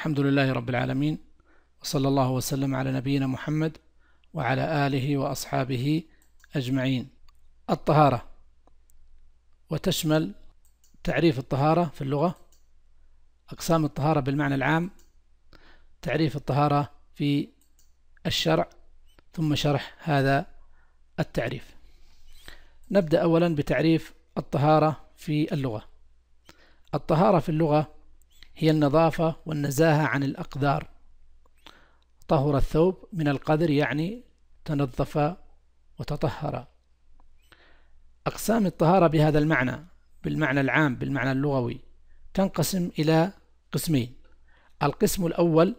الحمد لله رب العالمين وصلى الله وسلم على نبينا محمد وعلى آله وأصحابه أجمعين الطهارة وتشمل تعريف الطهارة في اللغة أقسام الطهارة بالمعنى العام تعريف الطهارة في الشرع ثم شرح هذا التعريف نبدأ أولا بتعريف الطهارة في اللغة الطهارة في اللغة هي النظافة والنزاهة عن الأقدار طهر الثوب من القدر يعني تنظف وتطهر أقسام الطهارة بهذا المعنى بالمعنى العام بالمعنى اللغوي تنقسم إلى قسمين القسم الأول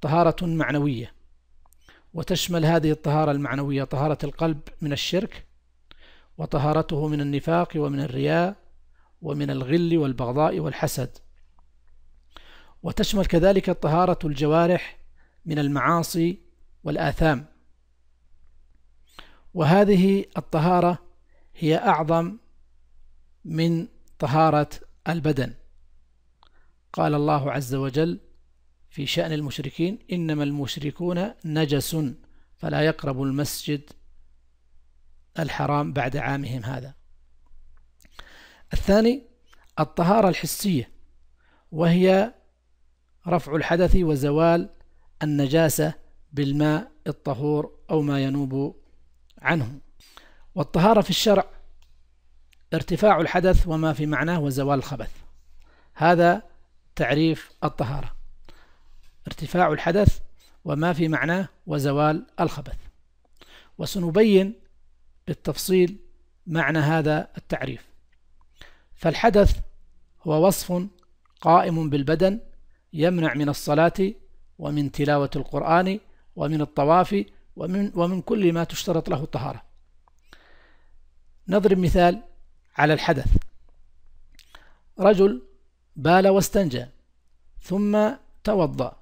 طهارة معنوية وتشمل هذه الطهارة المعنوية طهارة القلب من الشرك وطهارته من النفاق ومن الرياء ومن الغل والبغضاء والحسد وتشمل كذلك طهارة الجوارح من المعاصي والآثام وهذه الطهارة هي أعظم من طهارة البدن قال الله عز وجل في شأن المشركين إنما المشركون نجس فلا يقرب المسجد الحرام بعد عامهم هذا الثاني الطهارة الحسية وهي رفع الحدث وزوال النجاسة بالماء الطهور أو ما ينوب عنه والطهارة في الشرع ارتفاع الحدث وما في معناه وزوال الخبث هذا تعريف الطهارة ارتفاع الحدث وما في معناه وزوال الخبث وسنبين بالتفصيل معنى هذا التعريف فالحدث هو وصف قائم بالبدن يمنع من الصلاة ومن تلاوة القرآن ومن الطواف ومن, ومن كل ما تشترط له الطهارة نضرب مثال على الحدث رجل بال واستنجى ثم توضأ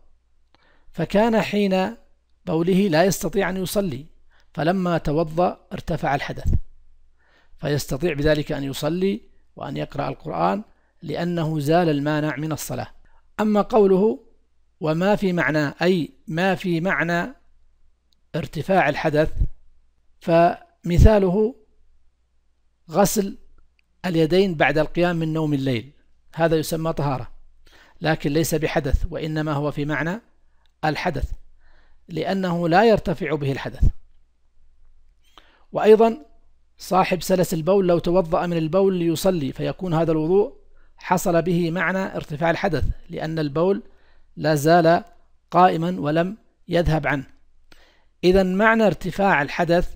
فكان حين بوله لا يستطيع أن يصلي فلما توضأ ارتفع الحدث فيستطيع بذلك أن يصلي وأن يقرأ القرآن لأنه زال المانع من الصلاة أما قوله وما في معنى أي ما في معنى ارتفاع الحدث فمثاله غسل اليدين بعد القيام من نوم الليل هذا يسمى طهارة لكن ليس بحدث وإنما هو في معنى الحدث لأنه لا يرتفع به الحدث وأيضا صاحب سلس البول لو توضأ من البول ليصلي فيكون هذا الوضوء حصل به معنى ارتفاع الحدث لأن البول لا زال قائما ولم يذهب عنه إذا معنى ارتفاع الحدث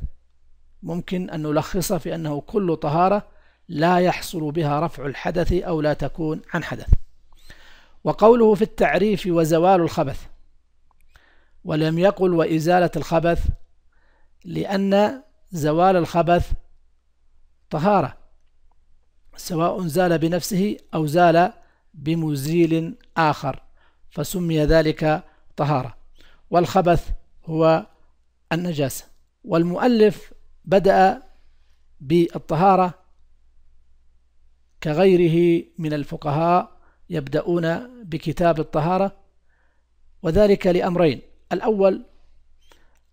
ممكن أن نلخصه في أنه كل طهارة لا يحصل بها رفع الحدث أو لا تكون عن حدث وقوله في التعريف وزوال الخبث ولم يقل وإزالة الخبث لأن زوال الخبث طهارة سواء زال بنفسه أو زال بمزيل آخر فسمي ذلك طهارة والخبث هو النجاسة والمؤلف بدأ بالطهارة كغيره من الفقهاء يبدأون بكتاب الطهارة وذلك لأمرين الأول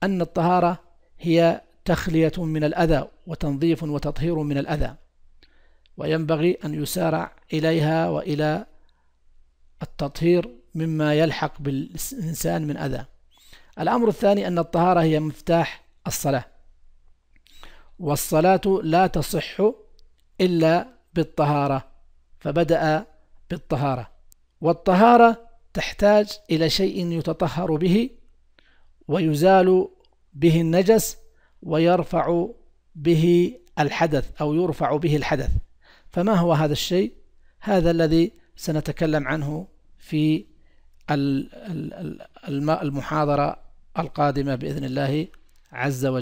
أن الطهارة هي تخلية من الأذى وتنظيف وتطهير من الأذى وينبغي أن يسارع إليها وإلى التطهير مما يلحق بالإنسان من أذى الأمر الثاني أن الطهارة هي مفتاح الصلاة والصلاة لا تصح إلا بالطهارة فبدأ بالطهارة والطهارة تحتاج إلى شيء يتطهر به ويزال به النجس ويرفع به الحدث أو يرفع به الحدث فما هو هذا الشيء هذا الذي سنتكلم عنه في المحاضرة القادمة بإذن الله عز وجل